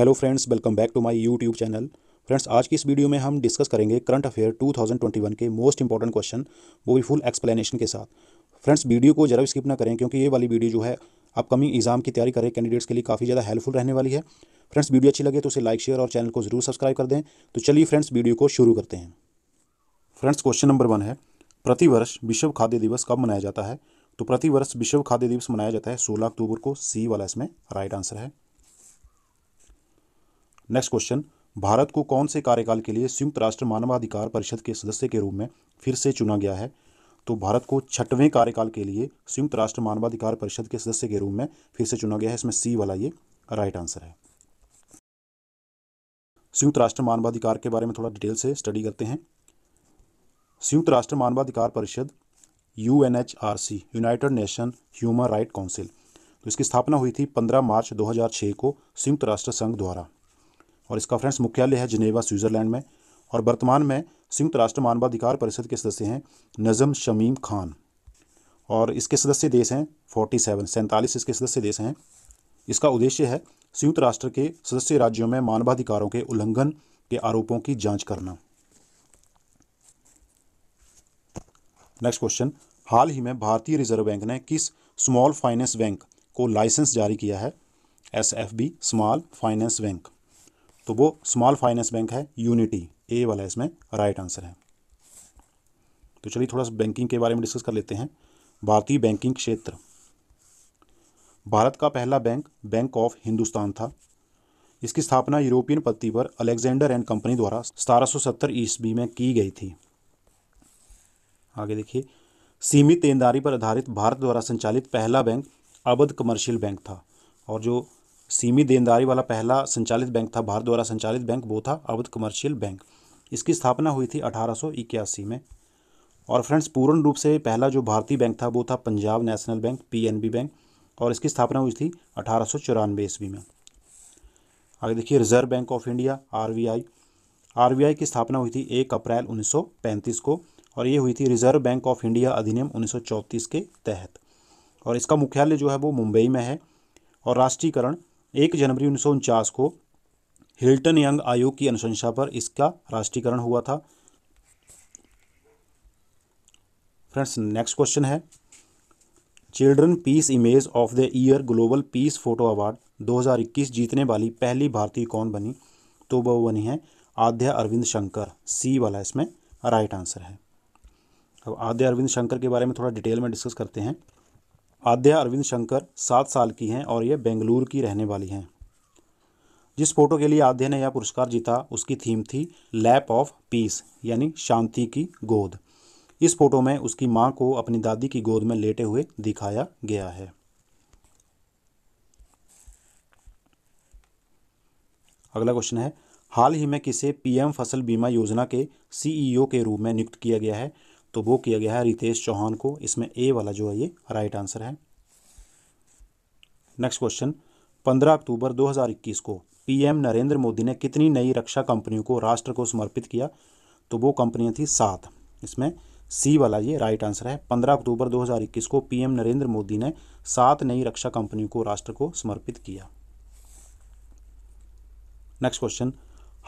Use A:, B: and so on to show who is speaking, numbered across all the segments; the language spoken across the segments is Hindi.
A: hello friends welcome back to my YouTube channel friends आज की इस वीडियो में हम डिस्कस करेंगे करंट अफेयर 2021 के मोस्ट इंपॉर्टेंट क्वेश्चन वो भी फुल एक्सप्लेनेशन के साथ फ्रेंड्स वीडियो को जरा स्किप ना करें क्योंकि ये वाली वीडियो जो है अपकमिंग एग्जाम की तैयारी करें कैंडिडेट्स के लिए काफ़ी ज़्यादा हेल्पफुल रहने वाली है फ्रेंड्स वीडियो अच्छी लगे तो उसे लाइक शेयर और चैनल को जरूर सब्सक्राइब कर दें तो चलिए फ्रेंड्स वीडियो को शुरू करते हैं फ्रेंड्स क्वेश्चन नंबर वन है प्रतिवर्ष विश्व खाद्य दिवस कब मनाया जाता है तो प्रतिवर्ष विश्व खाद्य दिवस मनाया जाता है सोलह अक्टूबर को सी वाला इसमें राइट आंसर है नेक्स्ट क्वेश्चन भारत को कौन से कार्यकाल के लिए संयुक्त राष्ट्र मानवाधिकार परिषद के सदस्य के रूप में फिर से चुना गया है तो भारत को छठवें कार्यकाल के लिए संयुक्त राष्ट्र मानवाधिकार परिषद के सदस्य के रूप में फिर से चुना गया है इसमें सी वाला ये राइट आंसर है संयुक्त राष्ट्र मानवाधिकार के बारे में थोड़ा डिटेल से स्टडी करते हैं संयुक्त राष्ट्र मानवाधिकार परिषद U United Nation human right council तो इसकी स्थापना हुई थी 15 मार्च 2006 को संयुक्त राष्ट्र संघ द्वारा और इसका फ्रेंड्स मुख्यालय है जिनेवा स्विट्ज़रलैंड में और वर्तमान में संयुक्त राष्ट्र मानवाधिकार परिषद के सदस्य हैं नज़म शमीम खान और इसके सदस्य देश हैं फोर्टी सेवन सैंतालीस इसके सदस्य देश हैं इसका उद्देश्य है संयुक्त राष्ट्र के सदस्य राज्यों में मानवाधिकारों के उल्लंघन के आरोपों की जांच करना नेक्स्ट क्वेश्चन हाल ही में भारतीय रिजर्व बैंक ने किस स्मॉल फाइनेंस बैंक को लाइसेंस जारी किया है S F B small finance bank तो वो स्मॉल फाइनेंस बैंक है यूनिटी ए वाला इसमें राइट आंसर है तो चलिए थोड़ा सा बैंकिंग के बारे में डिस्कस कर लेते हैं भारतीय बैंकिंग क्षेत्र भारत का पहला बैंक बैंक ऑफ हिंदुस्तान था इसकी स्थापना यूरोपियन पत्ती पर अलेक्जेंडर एंड कंपनी द्वारा सतारह ईस्वी में की गई थी आगे देखिए सीमित देनदारी पर आधारित भारत द्वारा संचालित पहला बैंक अवध कमर्शियल बैंक था और जो सीमित देनदारी वाला पहला संचालित बैंक था भारत द्वारा संचालित बैंक वो था अवध कमर्शियल बैंक इसकी स्थापना हुई थी अठारह में और फ्रेंड्स पूर्ण रूप से पहला जो भारतीय बैंक था वो था Punjab National Bank P bank और इसकी स्थापना हुई थी अठारह ईस्वी में आगे देखिए Reserve Bank of India RBI RBI की स्थापना हुई थी एक अप्रैल 1935 को और ये हुई थी रिजर्व बैंक ऑफ इंडिया अधिनियम 1934 के तहत और इसका मुख्यालय जो है वो मुंबई में है और राष्ट्रीयकरण एक जनवरी उन्नीस को हिल्टन यंग आयोग की अनुशंसा पर इसका राष्ट्रीयकरण हुआ था फ्रेंड्स नेक्स्ट क्वेश्चन है children peace image of the year global peace photo award 2021 जीतने वाली पहली भारतीय कौन बनी तो वह बनी है आद्या अरविंद शंकर सी वाला इसमें राइट आंसर है अब आद्या अरविंद शंकर के बारे में थोड़ा डिटेल में डिस्कस करते हैं आद्या अरविंद शंकर सात साल की हैं और ये बेंगलुरु की रहने वाली हैं जिस फोटो के लिए आद्या ने यह पुरस्कार जीता उसकी थीम थी लैप ऑफ पीस यानी शांति की गोद इस फोटो में उसकी माँ को अपनी दादी की गोद में लेटे हुए दिखाया गया है अगला क्वेश्चन है हाल ही में किसे पीएम फसल बीमा योजना के सीईओ के रूप में नियुक्त किया गया है तो वो किया गया है रितेश चौहान को इसमें ए वाला जो है ये राइट आंसर है नेक्स्ट क्वेश्चन 15 अक्टूबर 2021 को पीएम नरेंद्र मोदी ने कितनी नई रक्षा कंपनियों को राष्ट्र को समर्पित किया तो वो कंपनियां थी सात इसमें सी वाला ये राइट आंसर है 15 अक्टूबर 2021 को पीएम नरेंद्र मोदी ने सात नई रक्षा कंपनियों को राष्ट्र को समर्पित किया नेक्स्ट क्वेश्चन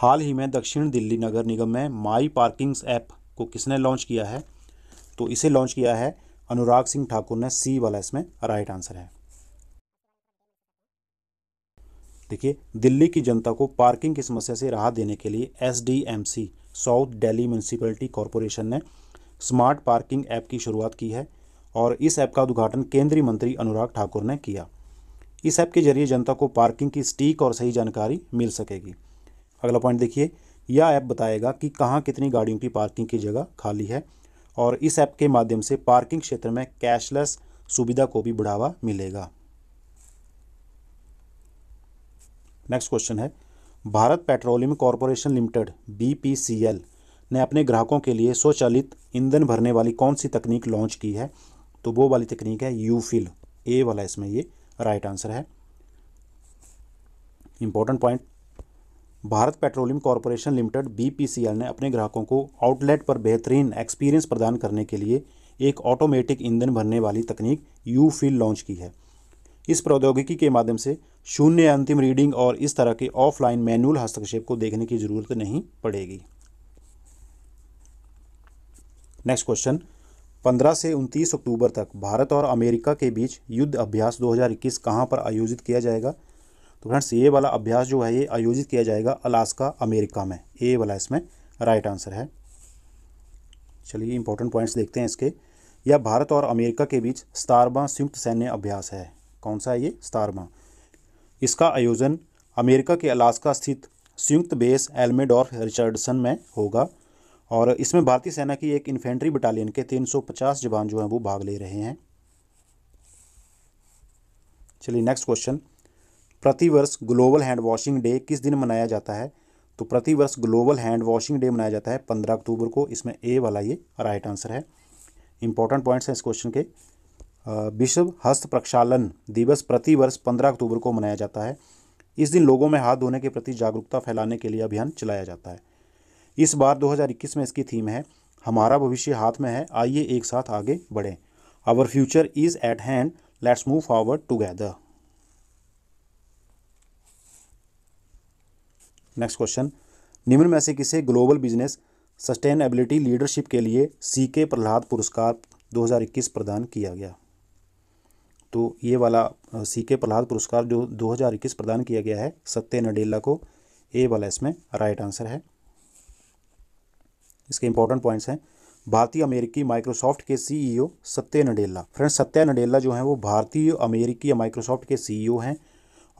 A: हाल ही में दक्षिण दिल्ली नगर निगम में माई पार्किंग्स ऐप को किसने लॉन्च किया है तो इसे लॉन्च किया है अनुराग सिंह ठाकुर ने सी वाला इसमें राइट आंसर है देखिए दिल्ली की जनता को पार्किंग की समस्या से राहत देने के लिए SDMC South Delhi municipality corporation ने स्मार्ट पार्किंग ऐप की शुरुआत की है और इस ऐप का उद्घाटन केंद्रीय मंत्री अनुराग ठाकुर ने किया इस ऐप के जरिए जनता को पार्किंग की स्टीक और सही जानकारी मिल सकेगी अगला पॉइंट देखिए यह ऐप बताएगा कि कहाँ कितनी गाड़ियों की पार्किंग की जगह खाली है और इस ऐप के माध्यम से पार्किंग क्षेत्र में कैशलेस सुविधा को भी बढ़ावा मिलेगा नेक्स्ट क्वेश्चन है Bharat petroleum corporation Limited BPCL ने अपने ग्राहकों के लिए स्वचालित ईंधन भरने वाली कौन सी तकनीक लॉन्च की है तो वो वाली तकनीक है यू फिल ए वाला इसमें ये राइट आंसर है important point Bharat petroleum corporation limited B ने अपने ग्राहकों को आउटलेट पर बेहतरीन एक्सपीरियंस प्रदान करने के लिए एक ऑटोमेटिक ईंधन भरने वाली तकनीक यू फिल लॉन्च की है इस प्रौद्योगिकी के माध्यम से शून्य अंतिम रीडिंग और इस तरह के ऑफलाइन मैनुअल हस्तक्षेप को देखने की जरूरत नहीं पड़ेगी नेक्स्ट क्वेश्चन 15 से 29 अक्टूबर तक भारत और अमेरिका के बीच युद्ध अभ्यास 2021 कहां पर आयोजित किया जाएगा तो फ्रेंड्स ये वाला अभ्यास जो है ये आयोजित किया जाएगा अलास्का अमेरिका में ए वाला इसमें राइट आंसर है चलिए इंपॉर्टेंट पॉइंट्स देखते हैं इसके यह भारत और अमेरिका के बीच स्तारवा संयुक्त सैन्य अभ्यास है कौन सा है ये स्तारबा इसका आयोजन अमेरिका के अलास्का स्थित संयुक्त बेस एल्मेडोर रिचर्डसन में होगा और इसमें भारतीय सेना की एक इन्फेंट्री बटालियन के 350 जवान जो हैं वो भाग ले रहे हैं चलिए नेक्स्ट क्वेश्चन प्रतिवर्ष ग्लोबल हैंड वॉशिंग डे किस दिन मनाया जाता है तो प्रतिवर्ष ग्लोबल हैंड वॉशिंग डे मनाया जाता है पंद्रह अक्टूबर को इसमें ए वाला ये राइट आंसर है इंपॉर्टेंट पॉइंट्स हैं इस क्वेश्चन के विश्व हस्त प्रक्षालन दिवस प्रतिवर्ष पंद्रह अक्टूबर को मनाया जाता है इस दिन लोगों में हाथ धोने के प्रति जागरूकता फैलाने के लिए अभियान चलाया जाता है इस बार दो में इसकी थीम है हमारा भविष्य हाथ में है आइए एक साथ आगे बढ़ें our future is at hand let's move forward together next question निम्न में से किसे ग्लोबल बिजनेस सस्टेनेबिलिटी लीडरशिप के लिए सी के प्रहलाद पुरस्कार 2021 प्रदान किया गया तो ये वाला सी के प्रहलाद पुरस्कार जो 2021 प्रदान किया गया है सत्य नडेला को ए वाला इसमें राइट आंसर है इसके इंपॉर्टेंट पॉइंट्स हैं भारतीय अमेरिकी माइक्रोसॉफ्ट के सीईओ e सत्य नडेला फ्रेंड सत्य नडेला जो हैं वो भारतीय अमेरिकी माइक्रोसॉफ्ट के सीईओ e हैं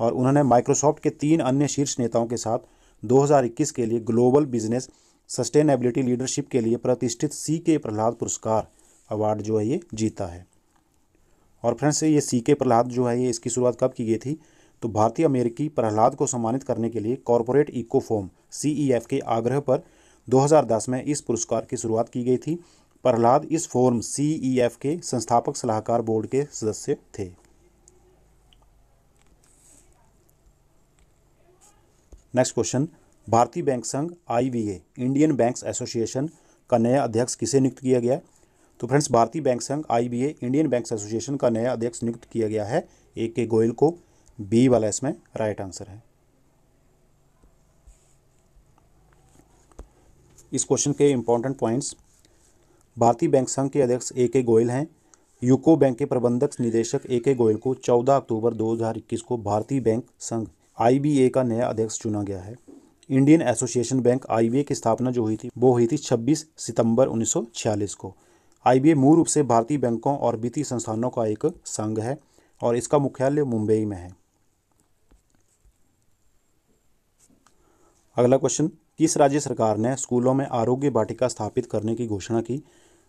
A: और उन्होंने माइक्रोसॉफ्ट के तीन अन्य शीर्ष नेताओं के साथ 2021 के लिए ग्लोबल बिजनेस सस्टेनेबिलिटी लीडरशिप के लिए प्रतिष्ठित सी के प्रहलाद पुरस्कार अवार्ड जो है ये जीता है और फ्रेंड्स ये सी के प्रहलाद जो है ये इसकी शुरुआत कब की गई थी तो भारतीय अमेरिकी प्रहलाद को सम्मानित करने के लिए कॉरपोरेट इको फोम सी के आग्रह पर 2010 में इस पुरस्कार की शुरुआत की गई थी प्रहलाद इस फोर्म सी के संस्थापक सलाहकार बोर्ड के सदस्य थे नेक्स्ट क्वेश्चन भारतीय बैंक संघ आईबीए इंडियन बैंक्स एसोसिएशन का नया अध्यक्ष किसे नियुक्त किया गया तो फ्रेंड्स भारतीय बैंक संघ आईबीए इंडियन बैंक्स एसोसिएशन का नया अध्यक्ष नियुक्त किया गया है ए के गोयल को बी वाला इसमें राइट आंसर है इस क्वेश्चन के इंपॉर्टेंट पॉइंट्स भारतीय बैंक संघ के अध्यक्ष ए के गोयल हैं यूको बैंक के प्रबंधक निदेशक ए के गोयल को 14 अक्टूबर 2021 को भारतीय बैंक संघ आई का नया अध्यक्ष चुना गया है इंडियन एसोसिएशन बैंक आई की स्थापना जो हुई थी वो हुई थी 26 सितंबर 1946 को आई मूल रूप से भारतीय बैंकों और वित्तीय संस्थानों का एक संघ है और इसका मुख्यालय मुंबई में है अगला क्वेश्चन किस राज्य सरकार ने स्कूलों में आरोग्य वाटिका स्थापित करने की घोषणा की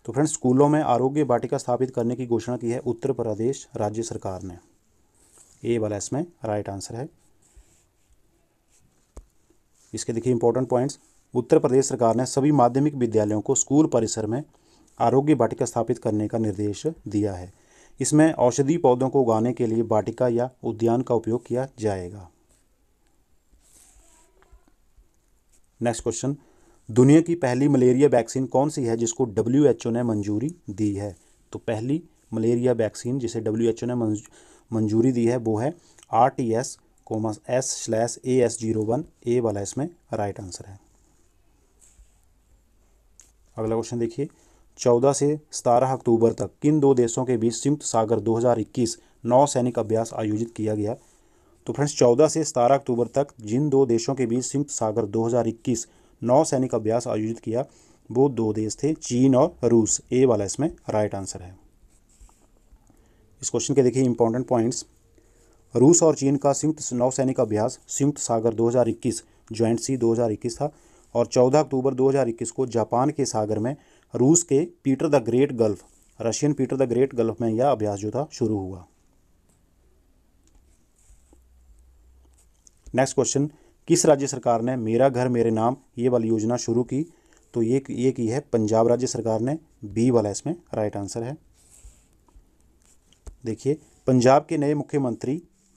A: तो फ्रेंड्स स्कूलों में आरोग्य वाटिका स्थापित करने की घोषणा की है उत्तर प्रदेश राज्य सरकार ने ए वाला इसमें राइट आंसर है इसके देखिए इंपॉर्टेंट पॉइंट्स उत्तर प्रदेश सरकार ने सभी माध्यमिक विद्यालयों को स्कूल परिसर में आरोग्य वाटिका स्थापित करने का निर्देश दिया है इसमें औषधि पौधों को उगाने के लिए वाटिका या उद्यान का उपयोग किया जाएगा नेक्स्ट क्वेश्चन दुनिया की पहली मलेरिया वैक्सीन कौन सी है जिसको डब्ल्यू ने मंजूरी दी है तो पहली मलेरिया वैक्सीन जिसे डब्ल्यू ने मंजूरी दी है वो है R T S comma S slash A S zero one A वाला इसमें राइट आंसर है अगला क्वेश्चन देखिए चौदह से सतारह अक्टूबर तक किन दो देशों के बीच संयुक्त सागर 2021 नौ सैनिक अभ्यास आयोजित किया गया तो फ्रेंड्स चौदह से सतारह अक्टूबर तक जिन दो देशों के बीच संयुक्त सागर 2021 नौ सैनिक अभ्यास आयोजित किया वो दो देश थे चीन और रूस ए वाला इसमें राइट आंसर है इस क्वेश्चन के देखिए इंपॉर्टेंट पॉइंट्स रूस और चीन का संयुक्त नौसैनिक अभ्यास संयुक्त सागर 2021 ज्वाइंट सी 2021 था और 14 अक्टूबर 2021 को जापान के सागर में रूस के Peter the Great Gulf Russian Peter the Great Gulf में यह अभ्यास जो था शुरू हुआ नेक्स्ट क्वेश्चन किस राज्य सरकार ने मेरा घर मेरे नाम ये वाली योजना शुरू की तो ये ये की है पंजाब राज्य सरकार ने बी वाला इसमें राइट आंसर है देखिए पंजाब के नए मुख्यमंत्री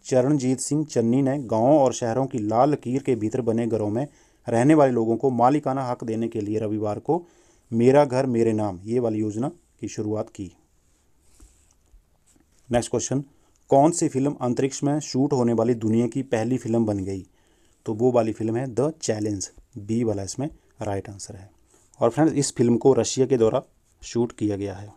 A: चरणजीत सिंह चन्नी ने गांवों और शहरों की लाल लकीर के भीतर बने घरों में रहने वाले लोगों को मालिकाना हक देने के लिए रविवार को मेरा घर मेरे नाम ये वाली योजना की शुरुआत की नेक्स्ट क्वेश्चन कौन सी फिल्म अंतरिक्ष में शूट होने वाली दुनिया की पहली फिल्म बन गई तो वो वाली फिल्म है द चैलेंज बी वाला इसमें राइट आंसर है और फ्रेंड्स इस फिल्म को रशिया के द्वारा शूट किया गया है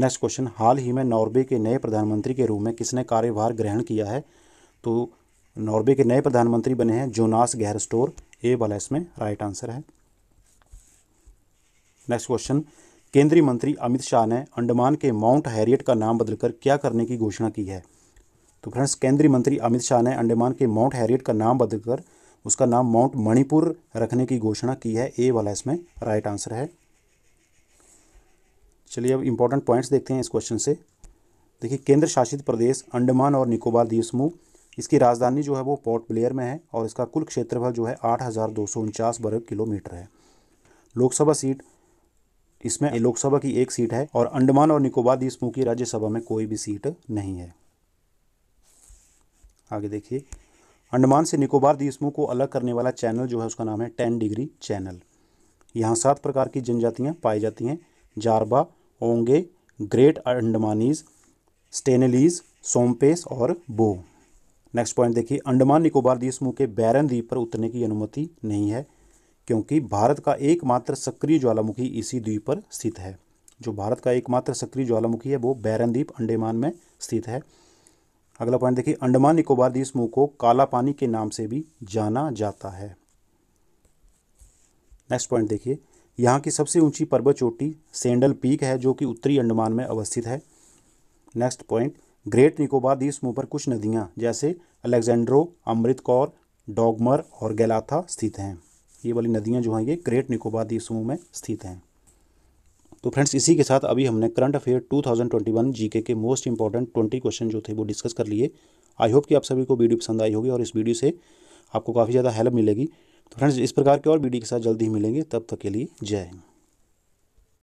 A: नेक्स्ट क्वेश्चन हाल ही में नॉर्वे के नए प्रधानमंत्री के रूप में किसने कार्यभार ग्रहण किया है तो नॉर्वे के नए प्रधानमंत्री बने हैं जोनास गैरस्टोर ए वाला इसमें राइट आंसर है नेक्स्ट क्वेश्चन केंद्रीय मंत्री अमित शाह ने अंडमान के माउंट हैरियट का नाम बदलकर क्या करने की घोषणा की है तो फ्रेंड्स केंद्रीय मंत्री अमित शाह ने अंडमान के माउंट हैरियट का नाम बदलकर उसका नाम माउंट मणिपुर रखने की घोषणा की है ए वाला इसमें राइट आंसर है चलिए अब इम्पोर्टेंट पॉइंट्स देखते हैं इस क्वेश्चन से देखिए केंद्र शासित प्रदेश अंडमान और निकोबार द्वीप समूह इसकी राजधानी जो है वो पोर्ट ब्लेयर में है और इसका कुल क्षेत्रफल जो है आठ वर्ग किलोमीटर है लोकसभा सीट इसमें लोकसभा की एक सीट है और अंडमान और निकोबार द्वीप समूह की राज्यसभा में कोई भी सीट नहीं है आगे देखिए अंडमान से निकोबार द्वीप समूह को अलग करने वाला चैनल जो है उसका नाम है टेन डिग्री चैनल यहाँ सात प्रकार की जनजातियाँ पाई जाती हैं जारबा होंगे ग्रेट अंडमानीज स्टेनलीज सोमपेस और बो नेक्स्ट पॉइंट देखिए अंडमान निकोबार द्वीप समूह के बैरन द्वीप पर उतरने की अनुमति नहीं है क्योंकि भारत का एकमात्र सक्रिय ज्वालामुखी इसी द्वीप पर स्थित है जो भारत का एकमात्र सक्रिय ज्वालामुखी है वो बैरन द्वीप अंडेमान में स्थित है अगला पॉइंट देखिए अंडमान निकोबार द्वीप समूह को काला पानी के नाम से भी जाना जाता है नेक्स्ट पॉइंट देखिए यहाँ की सबसे ऊंची पर्वत चोटी सेंडल पीक है जो कि उत्तरी अंडमान में अवस्थित है नेक्स्ट पॉइंट ग्रेट निकोबार द्वीप समूह पर कुछ नदियाँ जैसे अलेक्जेंड्रो अमृत कौर डॉगमर और गैलाथा स्थित हैं ये वाली नदियाँ जो हैं ये ग्रेट निकोबार द्वीप समूह में स्थित हैं तो फ्रेंड्स इसी के साथ अभी हमने करंट अफेयर 2021 जीके के मोस्ट इंपॉर्टेंट 20 क्वेश्चन जो थे वो डिस्कस कर लिए आई होप कि आप सभी को वीडियो पसंद आई होगी और इस वीडियो से आपको काफ़ी ज़्यादा हेल्प मिलेगी तो फ्रेंड्स इस प्रकार के और वीडियो के साथ जल्दी ही मिलेंगे तब तक के लिए जय हिंद